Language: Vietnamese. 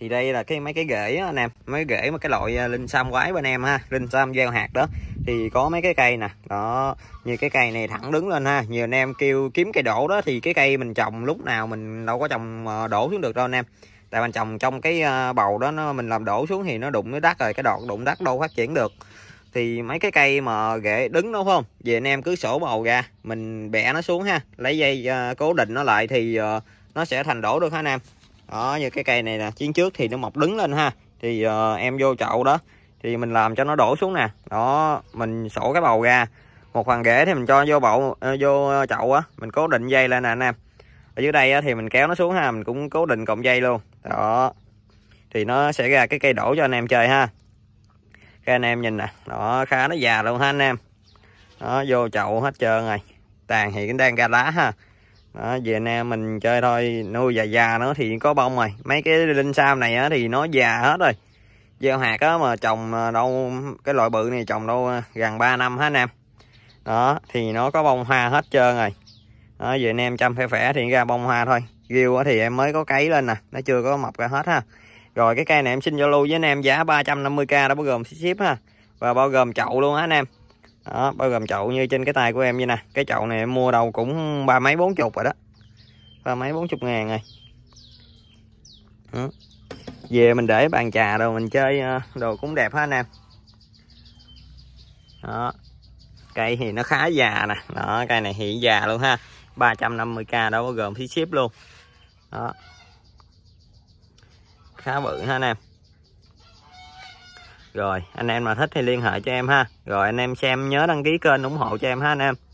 thì đây là cái mấy cái rễ đó anh em mấy cái mà cái loại à, linh sam quái bên em ha linh sam gieo hạt đó thì có mấy cái cây nè đó như cái cây này thẳng đứng lên ha nhiều anh em kêu kiếm cây đổ đó thì cái cây mình trồng lúc nào mình đâu có trồng à, đổ xuống được đâu anh em tại mình trồng trong cái à, bầu đó nó mình làm đổ xuống thì nó đụng với đất rồi cái đọt đụng đất đâu phát triển được thì mấy cái cây mà ghệ đứng đúng không về anh em cứ sổ bầu ra mình bẻ nó xuống ha lấy dây cố định nó lại thì nó sẽ thành đổ được ha anh em đó như cái cây này nè chiến trước thì nó mọc đứng lên ha thì uh, em vô chậu đó thì mình làm cho nó đổ xuống nè đó mình sổ cái bầu ra một phần rễ thì mình cho vô bầu uh, ờ, vô chậu á mình cố định dây lên nè anh em ở dưới đây á, thì mình kéo nó xuống ha mình cũng cố định cọng dây luôn đó thì nó sẽ ra cái cây đổ cho anh em chơi ha các anh em nhìn nè đó khá nó già luôn ha anh em đó vô chậu hết trơn rồi tàn thì cũng đang ra lá ha đó, về nam mình chơi thôi nuôi già già nó thì có bông rồi mấy cái linh sam này á, thì nó già hết rồi gieo hạt á, mà trồng ờ, đâu cái loại bự này trồng đâu ờ, gần 3 năm hết nam đó thì nó có bông hoa hết trơn rồi đó, về nam chăm phẻ khỏe thì ra bông hoa thôi ghiêu thì em mới có cấy lên nè nó chưa có mọc ra hết ha rồi cái cây này em xin giao lưu với anh em giá 350k đó bao gồm ship ha và bao gồm chậu luôn á anh em đó bao gồm chậu như trên cái tay của em như nè cái chậu này em mua đâu cũng ba mấy bốn chục rồi đó ba mấy bốn chục ngàn rồi đó. về mình để bàn trà đồ mình chơi ờ, đồ cũng đẹp ha anh em đó cây thì nó khá già nè đó cây này hiện già luôn ha 350k đó bao gồm phí ship luôn đó khá bự ha anh em rồi anh em mà thích thì liên hệ cho em ha rồi anh em xem nhớ đăng ký kênh ủng hộ cho em ha anh em